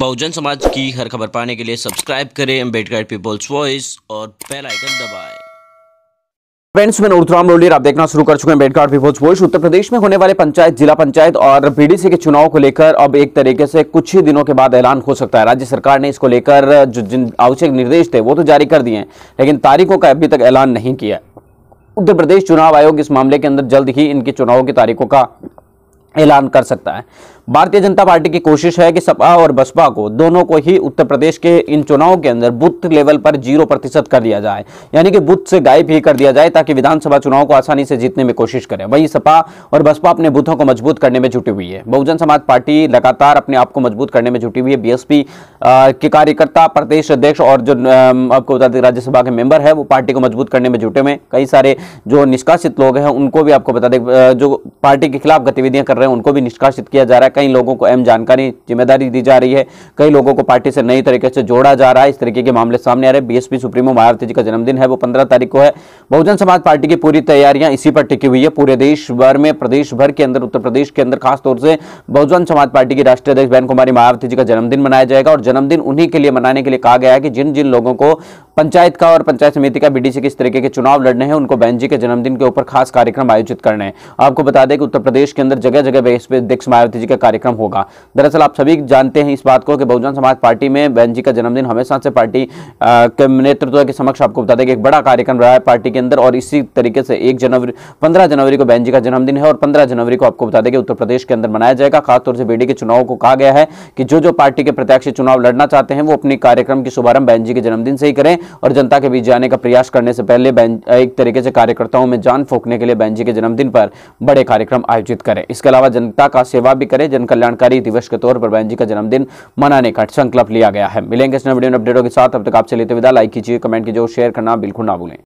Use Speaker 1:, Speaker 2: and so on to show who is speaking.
Speaker 1: बहुजन समाज की हर खबर पाने के लिए सब्सक्राइब करें अम्बेडकर पीपल्स वॉइस और बेल आइकन दबाएं फ्रेंड्स मैं नूरतराम रोलियर आप देखना शुरू कर चुके हैं बेडकार्ड पीपल्स वॉइस उत्तर प्रदेश में होने वाले पंचायत जिला पंचायत और पीडीसी के चुनाव को लेकर अब एक तरीके से कुछ ही दिनों के बाद ऐलान हो सकता है राज्य सरकार ने इसको लेकर जो जिन आवश्यक निर्देश थे वो तो जारी कर दिए हैं लेकिन तारीखों का अभी तक ऐलान नहीं किया उत्तर प्रदेश चुनाव आयोग इस मामले के अंदर जल्द ही इनके चुनाव की तारीखों का ऐलान कर सकता है भारतीय जनता पार्टी की कोशिश है कि सपा और बसपा को दोनों को ही उत्तर प्रदेश के इन चुनावों के अंदर बूथ लेवल पर जीरो प्रतिशत कर दिया जाए यानी कि बूथ से गायब ही कर दिया जाए ताकि विधानसभा चुनाव को आसानी से जीतने में कोशिश करें वहीं सपा और बसपा अपने बूथों को मजबूत करने में जुटी हुई है बहुजन समाज पार्टी लगातार अपने आप को मजबूत करने में जुटी हुई है बीएसपी के कार्यकर्ता प्रदेश अध्यक्ष और जो आपको बता दें राज्यसभा के मेंबर है वो पार्टी को मजबूत करने में जुटे हुए कई सारे जो निष्कासित लोग हैं उनको भी आपको बता दें जो पार्टी के खिलाफ गतिविधियां कर रहे हैं उनको भी निष्कासित किया जा रहा है कई लोगों को अहम जानकारी जिम्मेदारी दी जा रही है कई लोगों को पार्टी से नई तरीके से जोड़ा जा रहा है इस तरीके के मामले सामने आ रहे हैं बी सुप्रीमो मायावती जी का जन्मदिन है वो पंद्रह तारीख को है बहुजन समाज पार्टी की पूरी तैयारियां इसी पर टिकी हुई है पूरे देश भर में प्रदेश भर के अंदर उत्तर प्रदेश के अंदर खासतौर से बहुजन समाज पार्टी की राष्ट्रीय अध्यक्ष बहन कुमारी मायावती जी का जन्मदिन मनाया जाएगा और जन्मदिन उन्हीं के लिए मनाने के लिए कहा गया है कि जिन जिन लोगों को पंचायत का और पंचायत समिति का बी किस तरीके के चुनाव लड़ने हैं उनको बहन जी के जन्मदिन के ऊपर खास कार्यक्रम आयोजित करने हैं आपको बता दें कि उत्तर प्रदेश के अंदर जगह जगह अध्यक्ष मायावती जी का कार्यक्रम होगा दरअसल आप सभी जानते हैं इस बात को कि बहुजन समाज पार्टी में बहन जी का जन्मदिन हमेशा से पार्टी के नेतृत्व के समक्ष आपको बता दें कि एक बड़ा कार्यक्रम रहा है पार्टी के अंदर और इसी तरीके से एक जनवरी पंद्रह जनवरी को बहन जी का जन्मदिन है और पंद्रह जनवरी को आपको बता दें कि उत्तर प्रदेश के अंदर मनाया जाएगा खासतौर से बी के चुनाव को कहा गया है कि जो जो पार्टी के प्रत्याशी चुनाव लड़ना चाहते हैं वो अपने कार्यक्रम की शुभारंभ बहन जी के जन्मदिन से ही करें और जनता के बीच जाने का प्रयास करने से पहले एक तरीके से कार्यकर्ताओं में जान फूकने के लिए बहन जी के जन्मदिन पर बड़े कार्यक्रम आयोजित करें इसके अलावा जनता का सेवा भी करें जन कल्याणकारी दिवस के तौर पर बैन जी का जन्मदिन मनाने का संकल्प लिया गया है मिलेंगे इस नए वीडियो अपडेटों के साथ अब तक आपसे लेते विदा लाइक कीजिए कमेंट कीजिए और शेयर करना बिल्कुल ना भूलें